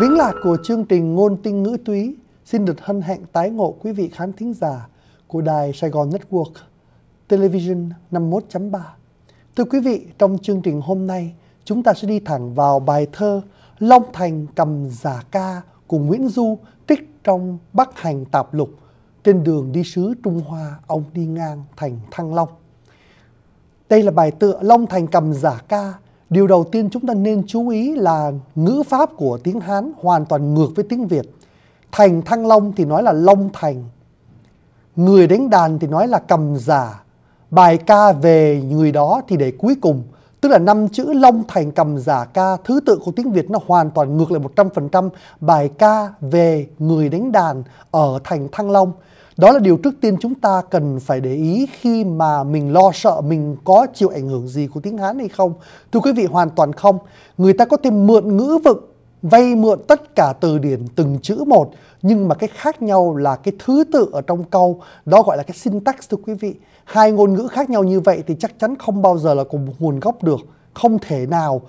Vĩnh lạc của chương trình Ngôn Tinh Ngữ Túy xin được hân hạnh tái ngộ quý vị khán thính giả của đài Sài Gòn Network Television 51.3. Thưa quý vị, trong chương trình hôm nay, chúng ta sẽ đi thẳng vào bài thơ Long Thành cầm giả ca của Nguyễn Du trích trong Bắc Hành Tạp Lục trên đường đi sứ Trung Hoa, ông đi ngang thành Thăng Long. Đây là bài tựa Long Thành cầm giả ca Điều đầu tiên chúng ta nên chú ý là ngữ pháp của tiếng Hán hoàn toàn ngược với tiếng Việt. Thành Thăng Long thì nói là Long Thành. Người đánh đàn thì nói là cầm giả. Bài ca về người đó thì để cuối cùng. Tức là năm chữ Long Thành cầm giả ca thứ tự của tiếng Việt nó hoàn toàn ngược lại 100% bài ca về người đánh đàn ở thành Thăng Long. Đó là điều trước tiên chúng ta cần phải để ý khi mà mình lo sợ mình có chịu ảnh hưởng gì của tiếng Hán hay không. Thưa quý vị, hoàn toàn không. Người ta có thể mượn ngữ vực vay mượn tất cả từ điển từng chữ một nhưng mà cái khác nhau là cái thứ tự ở trong câu đó gọi là cái syntax thưa quý vị hai ngôn ngữ khác nhau như vậy thì chắc chắn không bao giờ là cùng nguồn gốc được không thể nào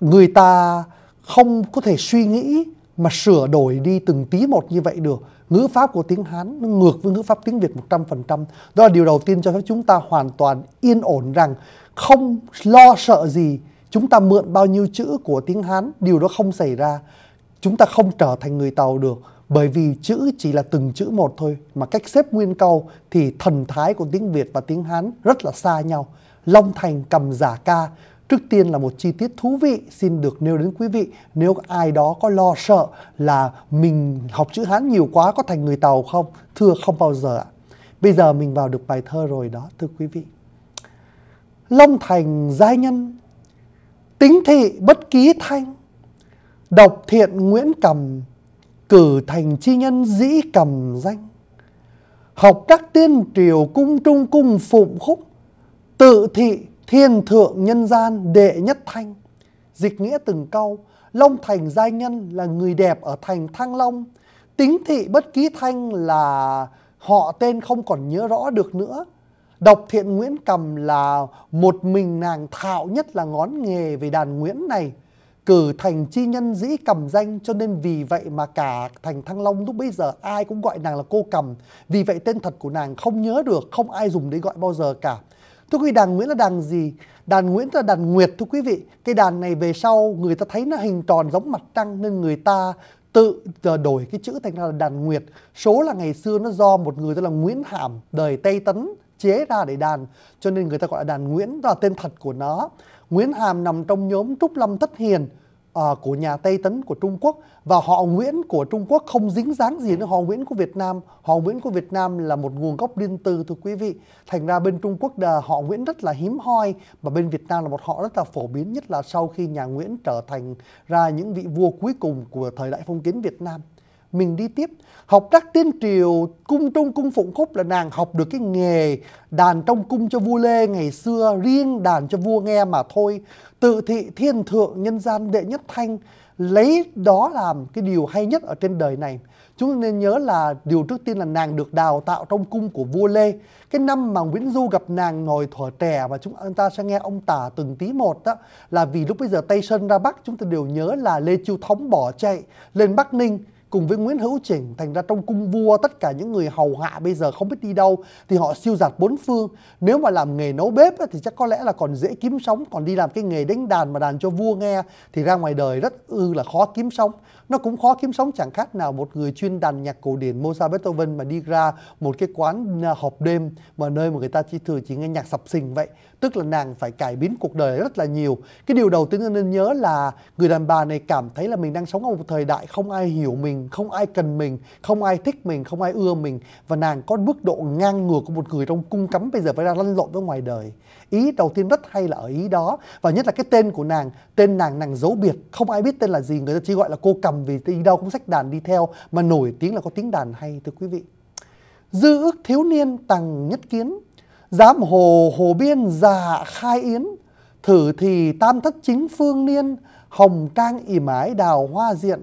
người ta không có thể suy nghĩ mà sửa đổi đi từng tí một như vậy được ngữ pháp của tiếng Hán nó ngược với ngữ pháp tiếng Việt 100% đó là điều đầu tiên cho phép chúng ta hoàn toàn yên ổn rằng không lo sợ gì chúng ta mượn bao nhiêu chữ của tiếng Hán điều đó không xảy ra chúng ta không trở thành người Tàu được bởi vì chữ chỉ là từng chữ một thôi mà cách xếp nguyên câu thì thần thái của tiếng Việt và tiếng Hán rất là xa nhau Long Thành cầm giả ca Trước tiên là một chi tiết thú vị xin được nêu đến quý vị. Nếu ai đó có lo sợ là mình học chữ Hán nhiều quá có thành người Tàu không? Thưa không bao giờ ạ. Bây giờ mình vào được bài thơ rồi đó thưa quý vị. Long thành giai nhân, tính thị bất ký thanh, độc thiện nguyễn cầm, cử thành chi nhân dĩ cầm danh. Học các tiên triều cung trung cung phụng khúc, tự thị thiên thượng nhân gian đệ nhất thanh dịch nghĩa từng câu long thành giai nhân là người đẹp ở thành thăng long tính thị bất ký thanh là họ tên không còn nhớ rõ được nữa độc thiện nguyễn cầm là một mình nàng thạo nhất là ngón nghề về đàn nguyễn này cử thành chi nhân dĩ cầm danh cho nên vì vậy mà cả thành thăng long lúc bây giờ ai cũng gọi nàng là cô cầm vì vậy tên thật của nàng không nhớ được không ai dùng để gọi bao giờ cả Thưa quý vị, đàn Nguyễn là đàn gì? Đàn Nguyễn là đàn Nguyệt thưa quý vị. Cái đàn này về sau người ta thấy nó hình tròn giống mặt trăng nên người ta tự ờ, đổi cái chữ thành ra là đàn Nguyệt. Số là ngày xưa nó do một người tên là Nguyễn Hàm đời Tây Tấn chế ra để đàn cho nên người ta gọi là đàn Nguyễn đó là tên thật của nó. Nguyễn Hàm nằm trong nhóm Trúc Lâm thất Hiền Ờ, của nhà Tây Tấn của Trung Quốc và họ Nguyễn của Trung Quốc không dính dáng gì đến họ Nguyễn của Việt Nam. Họ Nguyễn của Việt Nam là một nguồn gốc liên từ thưa quý vị. Thành ra bên Trung Quốc là họ Nguyễn rất là hiếm hoi và bên Việt Nam là một họ rất là phổ biến nhất là sau khi nhà Nguyễn trở thành ra những vị vua cuối cùng của thời đại phong kiến Việt Nam mình đi tiếp học các tiên triều cung trung cung phụng khúc là nàng học được cái nghề đàn trong cung cho vua lê ngày xưa riêng đàn cho vua nghe mà thôi tự thị thiên thượng nhân gian đệ nhất thanh lấy đó làm cái điều hay nhất ở trên đời này chúng ta nên nhớ là điều trước tiên là nàng được đào tạo trong cung của vua lê cái năm mà nguyễn du gặp nàng ngồi thuở trẻ và chúng ta sẽ nghe ông tả từng tí một đó là vì lúc bây giờ tây sơn ra bắc chúng ta đều nhớ là lê chiêu thống bỏ chạy lên bắc ninh cùng với Nguyễn Hữu Chỉnh thành ra trong cung vua tất cả những người hầu hạ bây giờ không biết đi đâu thì họ siêu giạt bốn phương nếu mà làm nghề nấu bếp thì chắc có lẽ là còn dễ kiếm sống còn đi làm cái nghề đánh đàn mà đàn cho vua nghe thì ra ngoài đời rất ư là khó kiếm sống nó cũng khó kiếm sống chẳng khác nào một người chuyên đàn nhạc cổ điển Mozart Beethoven mà đi ra một cái quán à, họp đêm mà nơi mà người ta chỉ thường chỉ nghe nhạc sập sình vậy tức là nàng phải cải biến cuộc đời rất là nhiều cái điều đầu tiên nên nhớ là người đàn bà này cảm thấy là mình đang sống ở một thời đại không ai hiểu mình mình không ai cần mình không ai thích mình không ai ưa mình và nàng có mức độ ngang ngược của một người trong cung cấm bây giờ phải ra lăn lộn với ngoài đời ý đầu tiên rất hay là ở ý đó và nhất là cái tên của nàng tên nàng nàng giấu biệt không ai biết tên là gì người ta chỉ gọi là cô cầm vì đi đâu cũng sách đàn đi theo mà nổi tiếng là có tiếng đàn hay thưa quý vị dư ước thiếu niên tằng nhất kiến giám hồ hồ biên già khai yến thử thì tam thất chính phương niên hồng trang ỉ mái đào hoa diện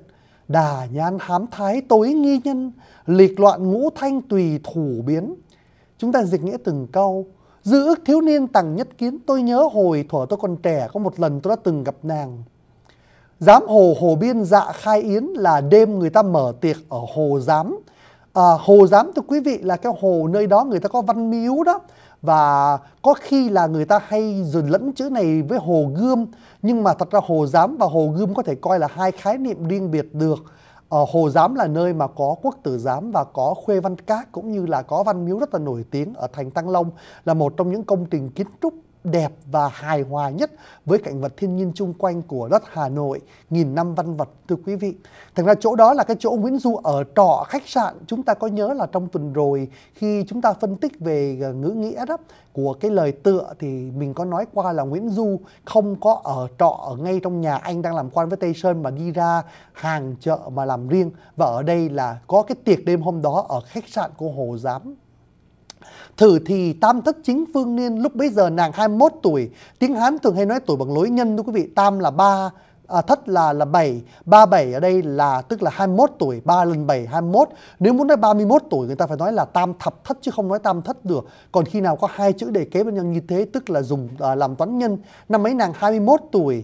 đà nhán hám thái tối nghi nhân liệt loạn ngũ thanh tùy thủ biến chúng ta dịch nghĩa từng câu giữ ước thiếu niên tằng nhất kiến tôi nhớ hồi thuở tôi còn trẻ có một lần tôi đã từng gặp nàng giám hồ hồ biên dạ khai yến là đêm người ta mở tiệc ở hồ giám à, hồ giám thưa quý vị là cái hồ nơi đó người ta có văn miếu đó và có khi là người ta hay dồn lẫn chữ này với hồ gươm nhưng mà thật ra hồ giám và hồ gươm có thể coi là hai khái niệm riêng biệt được ở ờ, hồ giám là nơi mà có quốc tử giám và có khuê văn cát cũng như là có văn miếu rất là nổi tiếng ở thành tăng long là một trong những công trình kiến trúc đẹp và hài hòa nhất với cảnh vật thiên nhiên chung quanh của đất Hà Nội, nghìn năm văn vật thưa quý vị. Thực ra chỗ đó là cái chỗ Nguyễn Du ở trọ khách sạn, chúng ta có nhớ là trong tuần rồi khi chúng ta phân tích về ờ, ngữ nghĩa đó của cái lời tựa thì mình có nói qua là Nguyễn Du không có ở trọ ở ngay trong nhà anh đang làm quan với Tây Sơn mà đi ra hàng chợ mà làm riêng và ở đây là có cái tiệc đêm hôm đó ở khách sạn của Hồ Giám Thử thì tam thất chính phương niên lúc bấy giờ nàng 21 tuổi. Tiếng Hán thường hay nói tuổi bằng lối nhân thưa quý vị. Tam là 3, à, thất là là 7, 37 ở đây là tức là 21 tuổi, 3 lần 7 21. Nếu muốn nói 31 tuổi người ta phải nói là tam thập thất chứ không nói tam thất được. Còn khi nào có hai chữ để kế bên nhau như thế tức là dùng à, làm toán nhân. Năm ấy nàng 21 tuổi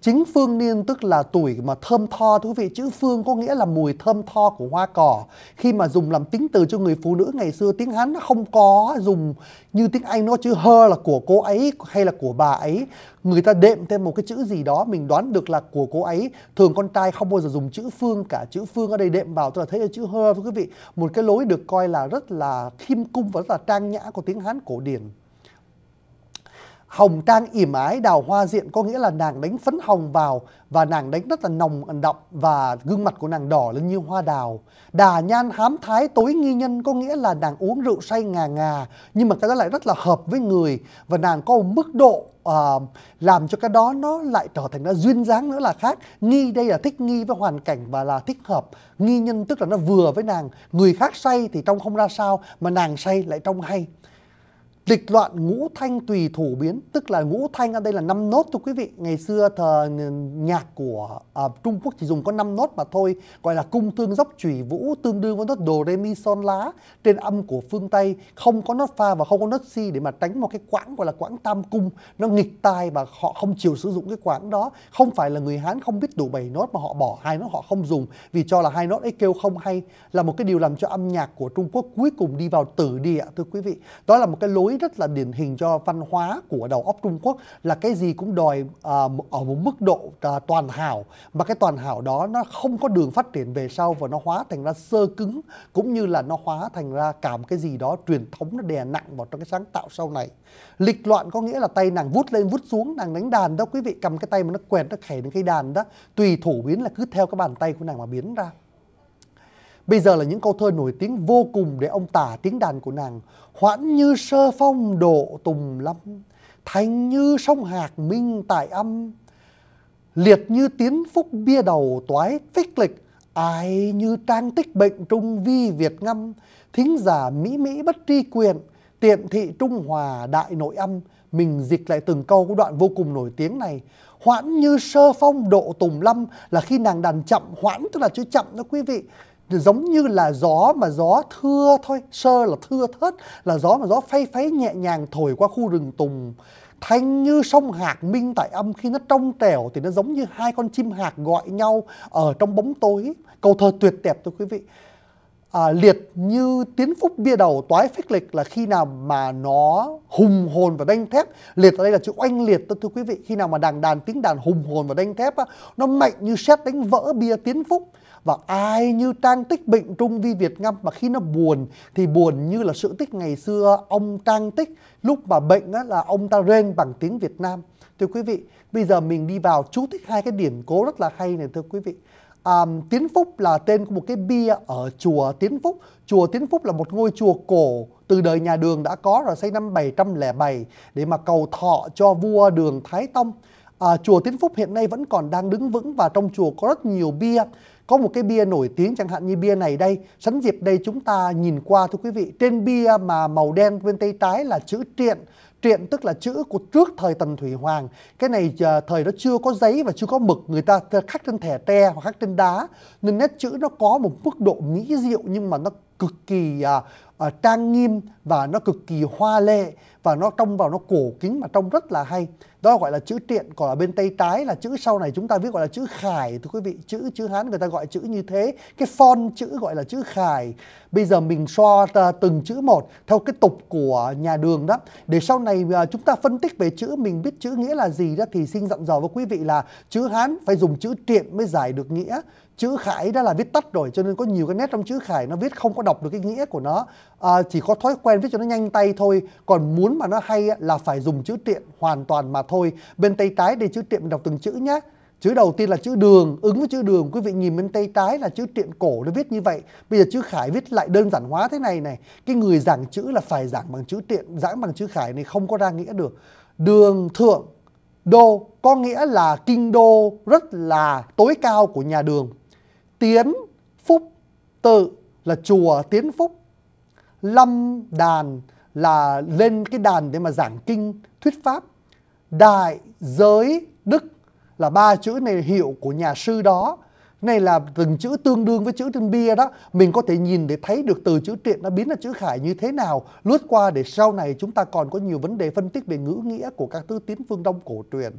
chính phương niên tức là tuổi mà thơm tho thú vị chữ phương có nghĩa là mùi thơm tho của hoa cỏ khi mà dùng làm tính từ cho người phụ nữ ngày xưa tiếng hán nó không có dùng như tiếng anh nó chữ hơ là của cô ấy hay là của bà ấy người ta đệm thêm một cái chữ gì đó mình đoán được là của cô ấy thường con trai không bao giờ dùng chữ phương cả chữ phương ở đây đệm vào tôi là thấy là chữ hơ thưa quý vị một cái lối được coi là rất là khiêm cung và rất là trang nhã của tiếng hán cổ điển hồng trang ỉm ái đào hoa diện có nghĩa là nàng đánh phấn hồng vào và nàng đánh rất là nồng ẩn đậm và gương mặt của nàng đỏ lên như hoa đào đà nhan hám thái tối nghi nhân có nghĩa là nàng uống rượu say ngà ngà nhưng mà cái đó lại rất là hợp với người và nàng có một mức độ uh, làm cho cái đó nó lại trở thành nó duyên dáng nữa là khác nghi đây là thích nghi với hoàn cảnh và là thích hợp nghi nhân tức là nó vừa với nàng người khác say thì trông không ra sao mà nàng say lại trông hay lịch loạn ngũ thanh tùy thủ biến tức là ngũ thanh ở đây là năm nốt thưa quý vị ngày xưa thờ nhạc của à, Trung Quốc chỉ dùng có năm nốt mà thôi gọi là cung tương dốc chủy vũ tương đương với nốt đồ re mi son lá trên âm của phương Tây không có nốt pha và không có nốt si để mà tránh một cái quãng gọi là quãng tam cung nó nghịch tai và họ không chịu sử dụng cái quãng đó không phải là người Hán không biết đủ bảy nốt mà họ bỏ hai nốt họ không dùng vì cho là hai nốt ấy kêu không hay là một cái điều làm cho âm nhạc của Trung Quốc cuối cùng đi vào tử địa thưa quý vị đó là một cái lối lối rất là điển hình cho văn hóa của đầu óc Trung Quốc là cái gì cũng đòi à, ở một mức độ à, toàn hảo mà cái toàn hảo đó nó không có đường phát triển về sau và nó hóa thành ra sơ cứng cũng như là nó hóa thành ra cả một cái gì đó truyền thống nó đè nặng vào trong cái sáng tạo sau này lịch loạn có nghĩa là tay nàng vút lên vút xuống nàng đánh đàn đó quý vị cầm cái tay mà nó quẹt nó khẻ đến cái đàn đó tùy thủ biến là cứ theo cái bàn tay của nàng mà biến ra Bây giờ là những câu thơ nổi tiếng vô cùng để ông tả tiếng đàn của nàng. Hoãn như sơ phong độ tùng lâm, thành như sông hạc minh tại âm. Liệt như tiến phúc bia đầu toái tích lịch, ai như trang tích bệnh trung vi Việt ngâm. Thính giả Mỹ Mỹ bất tri quyền, tiện thị Trung Hòa đại nội âm. Mình dịch lại từng câu của đoạn vô cùng nổi tiếng này hoãn như sơ phong độ tùng lâm là khi nàng đàn chậm hoãn tức là chữ chậm đó quý vị giống như là gió mà gió thưa thôi sơ là thưa thớt là gió mà gió phay phay nhẹ nhàng thổi qua khu rừng tùng thanh như sông hạc minh tại âm khi nó trong trẻo thì nó giống như hai con chim hạc gọi nhau ở trong bóng tối câu thơ tuyệt đẹp thưa quý vị à, liệt như tiến phúc bia đầu toái phích lịch là khi nào mà nó hùng hồn và đanh thép liệt ở đây là chữ oanh liệt tôi thưa quý vị khi nào mà đàn đàn tiếng đàn hùng hồn và đanh thép á, nó mạnh như sét đánh vỡ bia tiến phúc và ai như trang tích bệnh trung vi Việt Ngâm mà khi nó buồn thì buồn như là sự tích ngày xưa ông trang tích lúc mà bệnh á, là ông ta rên bằng tiếng Việt Nam thưa quý vị bây giờ mình đi vào chú thích hai cái điển cố rất là hay này thưa quý vị à, Tiến Phúc là tên của một cái bia ở chùa Tiến Phúc. Chùa Tiến Phúc là một ngôi chùa cổ từ đời nhà Đường đã có rồi xây năm 707 để mà cầu thọ cho vua Đường Thái Tông à, chùa Tiến Phúc hiện nay vẫn còn đang đứng vững và trong chùa có rất nhiều bia có một cái bia nổi tiếng chẳng hạn như bia này đây sẵn dịp đây chúng ta nhìn qua thưa quý vị trên bia mà màu đen bên tay trái là chữ triện triện tức là chữ của trước thời tần thủy hoàng cái này à, thời đó chưa có giấy và chưa có mực người ta khắc trên thẻ tre hoặc khắc trên đá nên nét chữ nó có một mức độ mỹ diệu nhưng mà nó cực kỳ uh, uh, trang nghiêm và nó cực kỳ hoa lệ và nó trông vào nó cổ kính mà trông rất là hay đó gọi là chữ tiện còn ở bên tay trái là chữ sau này chúng ta viết gọi là chữ khải thưa quý vị chữ chữ hán người ta gọi chữ như thế cái font chữ gọi là chữ khải bây giờ mình so à, từng chữ một theo cái tục của nhà đường đó để sau này chúng ta phân tích về chữ mình biết chữ nghĩa là gì đó thì xin dặn dò với quý vị là chữ hán phải dùng chữ tiện mới giải được nghĩa chữ khải đã là viết tắt rồi cho nên có nhiều cái nét trong chữ khải nó viết không có đọc được cái nghĩa của nó à, chỉ có thói quen viết cho nó nhanh tay thôi còn muốn mà nó hay là phải dùng chữ tiện hoàn toàn mà thôi bên tay trái đây chữ tiện mình đọc từng chữ nhé chữ đầu tiên là chữ đường ứng với chữ đường quý vị nhìn bên tay trái là chữ tiện cổ nó viết như vậy bây giờ chữ khải viết lại đơn giản hóa thế này này cái người giảng chữ là phải giảng bằng chữ tiện giảng bằng chữ khải này không có ra nghĩa được đường thượng đô có nghĩa là kinh đô rất là tối cao của nhà đường Tiến Phúc tự là chùa Tiến Phúc. Lâm đàn là lên cái đàn để mà giảng kinh thuyết pháp. Đại giới đức là ba chữ này hiệu của nhà sư đó này là từng chữ tương đương với chữ trên bia đó mình có thể nhìn để thấy được từ chữ triện nó biến ra chữ khải như thế nào lướt qua để sau này chúng ta còn có nhiều vấn đề phân tích về ngữ nghĩa của các thứ tiến phương đông cổ truyền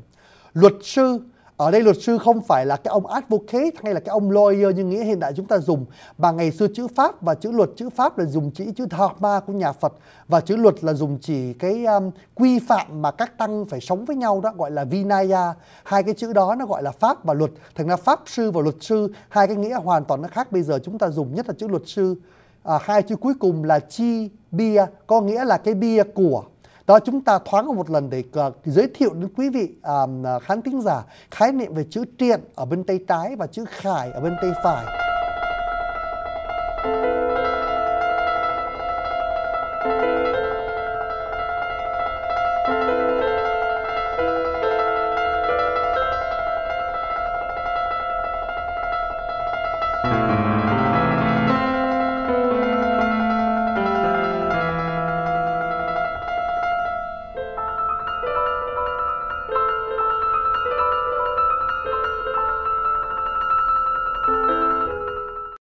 luật sư ở đây luật sư không phải là cái ông advocate hay là cái ông lawyer như nghĩa hiện đại chúng ta dùng mà ngày xưa chữ pháp và chữ luật chữ pháp là dùng chỉ chữ dharma của nhà Phật và chữ luật là dùng chỉ cái um, quy phạm mà các tăng phải sống với nhau đó gọi là vinaya hai cái chữ đó nó gọi là pháp và luật thành ra pháp sư và luật sư hai cái nghĩa hoàn toàn nó khác bây giờ chúng ta dùng nhất là chữ luật sư à, hai chữ cuối cùng là chi bia có nghĩa là cái bia của đó chúng ta thoáng một lần để ờ, giới thiệu đến quý vị à, khán thính giả khái niệm về chữ triện ở bên tay trái và chữ khải ở bên tay phải